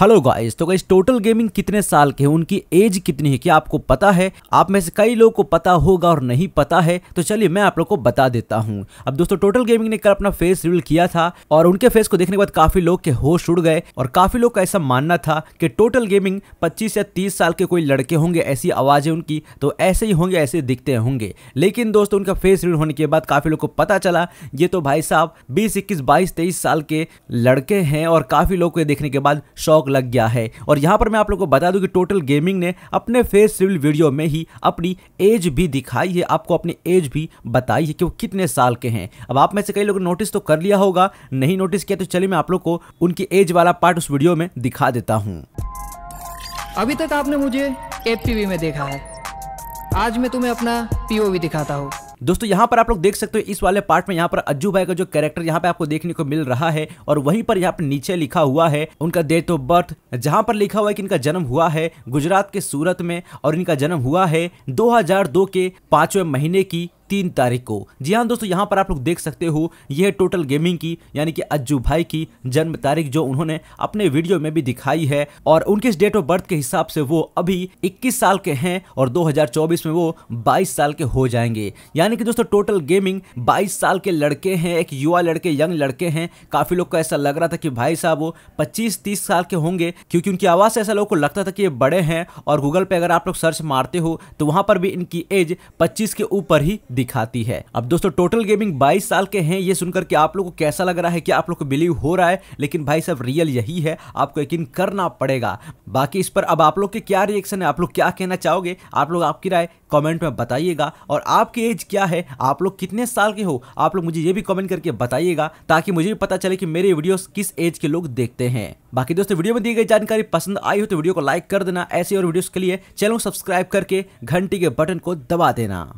hello guys तो guys total gaming कितने साल के हैं उनकी एज कितनी है क्या आपको पता है आप में से कई लोगों को पता होगा और नहीं पता है तो चलिए मैं आप लोग को बता देता हूँ अब दोस्तों टोटल गेमिंग ने कल अपना फेस रिवील किया था और उनके फेस को देखने के बाद काफी लोग के होश उड़ गए और काफी लोग का ऐसा मानना था कि टोटल गेमिंग पच्चीस या तीस साल के कोई लड़के होंगे ऐसी आवाजें उनकी तो ऐसे ही होंगे ऐसे दिखते होंगे लेकिन दोस्तों उनका फेस रिवील होने के बाद काफी लोग को पता चला ये तो भाई साहब बीस इक्कीस बाईस तेईस साल के लड़के हैं और काफी लोग को देखने के बाद शौक रोक लग गया है और यहाँ पर मैं आप लोग को बता दूँ कि टोटल गेमिंग ने अपने फेस रिविल वीडियो में ही अपनी एज भी दिखाई है आपको अपनी एज भी बताई है कि वो कितने साल के हैं अब आप में से कई लोगों ने नोटिस तो कर लिया होगा नहीं नोटिस किया तो चलिए मैं आप लोग को उनकी एज वाला पार्ट उस वीडियो में दिखा देता हूँ अभी तक आपने मुझे एफ में देखा है आज मैं तुम्हें अपना पीओवी दिखाता हूँ दोस्तों यहाँ पर आप लोग देख सकते हो इस वाले पार्ट में यहाँ पर अज्जू भाई का जो कैरेक्टर यहाँ पे आपको देखने को मिल रहा है और वहीं पर यहाँ पर नीचे लिखा हुआ है उनका डेट ऑफ बर्थ जहाँ पर लिखा हुआ है कि इनका जन्म हुआ है गुजरात के सूरत में और इनका जन्म हुआ है 2002 के पांचवें महीने की तीन तारीख को जी हाँ दोस्तों यहाँ पर आप लोग देख सकते हो यह टोटल गेमिंग की यानी कि अज्जू भाई की जन्म तारीख जो उन्होंने अपने वीडियो में भी दिखाई है और उनके डेट ऑफ बर्थ के हिसाब से वो अभी 21 साल के हैं और 2024 में वो 22 साल के हो जाएंगे यानी कि दोस्तों टोटल गेमिंग 22 साल के लड़के हैं एक युवा लड़के यंग लड़के हैं काफ़ी लोग को ऐसा लग रहा था कि भाई साहब वो पच्चीस तीस साल के होंगे क्योंकि उनकी आवाज़ से ऐसा लोगों को लगता था कि ये बड़े हैं और गूगल पे अगर आप लोग सर्च मारते हो तो वहाँ पर भी इनकी एज पच्चीस के ऊपर ही दिखाती है अब दोस्तों टोटल गेमिंग 22 साल के हैं ये सुनकर के आप लोग को कैसा लग रहा है कि आप लोग को बिलीव हो रहा है लेकिन भाई साहब रियल यही है आपको यकीन करना पड़ेगा बाकी इस पर अब आप लोग के क्या रिएक्शन है आप लोग क्या कहना चाहोगे आप लोग आपकी राय कमेंट में बताइएगा और आपकी एज क्या है आप लोग कितने साल के हो आप लोग मुझे ये भी कमेंट करके बताइएगा ताकि मुझे भी पता चले कि मेरे वीडियोस किस एज के लोग देखते हैं बाकी दोस्तों वीडियो में दी गई जानकारी पसंद आई हो तो वीडियो को लाइक कर देना ऐसे और वीडियोस के लिए चैनल सब्सक्राइब करके घंटी के बटन को दबा देना